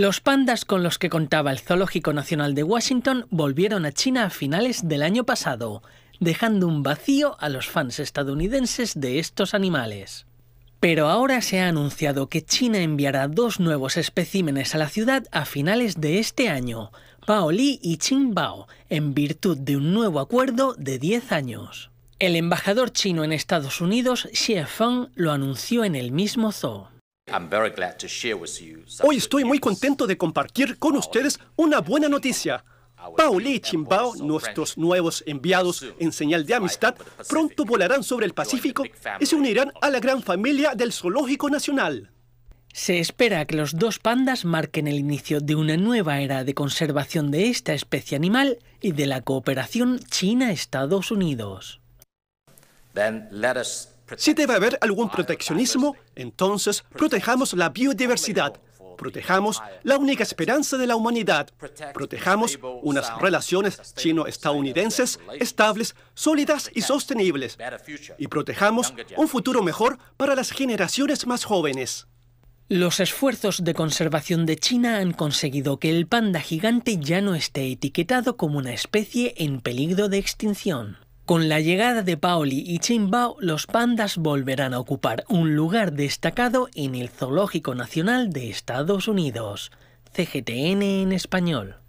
Los pandas con los que contaba el Zoológico Nacional de Washington volvieron a China a finales del año pasado, dejando un vacío a los fans estadounidenses de estos animales. Pero ahora se ha anunciado que China enviará dos nuevos especímenes a la ciudad a finales de este año, Paoli y Bao, en virtud de un nuevo acuerdo de 10 años. El embajador chino en Estados Unidos, Xie Feng, lo anunció en el mismo zoo. Hoy estoy muy contento de compartir con ustedes una buena noticia. Paoli y Chimbao, nuestros nuevos enviados en señal de amistad, pronto volarán sobre el Pacífico y se unirán a la gran familia del Zoológico Nacional. Se espera que los dos pandas marquen el inicio de una nueva era de conservación de esta especie animal y de la cooperación China-Estados Unidos. Si debe haber algún proteccionismo, entonces protejamos la biodiversidad, protejamos la única esperanza de la humanidad, protejamos unas relaciones chino-estadounidenses estables, sólidas y sostenibles, y protejamos un futuro mejor para las generaciones más jóvenes. Los esfuerzos de conservación de China han conseguido que el panda gigante ya no esté etiquetado como una especie en peligro de extinción. Con la llegada de Paoli y Chimbao, los pandas volverán a ocupar un lugar destacado en el Zoológico Nacional de Estados Unidos. CGTN en español.